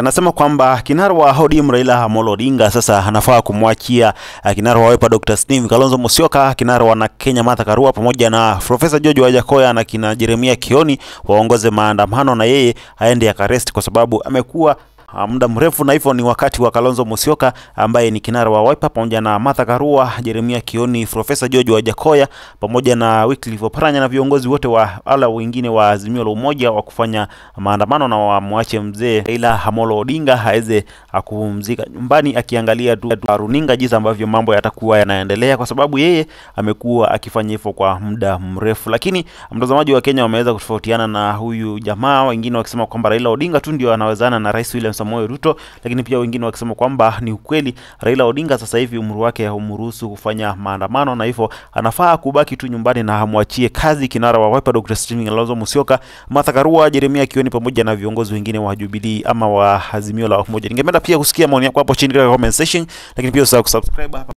anasema kwamba kinara wa ODM Raila Amolo Odinga sasa anafaa kumwachia eh, kinara wa Wiper Dr. Steve Kalonzo Musyoka, kinara wa Kenya Martha Karua pamoja na Profesa George Wajakoya na kina Jeremia Kioni waongoze maandamano na yeye aende akaresti kwa sababu amekuwa Ah, muda mrefu, na hivyo ni wakati wa Kalonzo Musyoka ambaye ni kinara wa Wiper pamoja na Martha Karua, Jeremia Kioni, Profesa George Wajakoya pamoja na Wycliffe Oparanya na viongozi wote wa ala wengine wa Azimio la Umoja wa kufanya maandamano na wamwache mzee Raila Amolo Odinga aweze kupumzika nyumbani akiangalia tu runinga jinsi ambavyo mambo yatakuwa yanaendelea, kwa sababu yeye amekuwa akifanya hivyo kwa muda mrefu. Lakini mtazamaji wa Kenya wameweza kutofautiana na huyu jamaa, wengine wakisema kwamba Raila Odinga tu ndio anawezana na Rais William Samoei Ruto, lakini pia wengine wakisema kwamba ni ukweli Raila Odinga sasa hivi umri wake haumruhusu kufanya maandamano na hivyo anafaa kubaki tu nyumbani na amwachie kazi kinara wa Wiper Dr. Stephen Kalonzo Musyoka, Martha Karua, Jeremia Kioni pamoja na viongozi wengine wa Jubilee ama wa Azimio la Umoja. Ningependa pia kusikia maoni yako hapo chini katika comment section, lakini pia usahau kusubscribe hapa.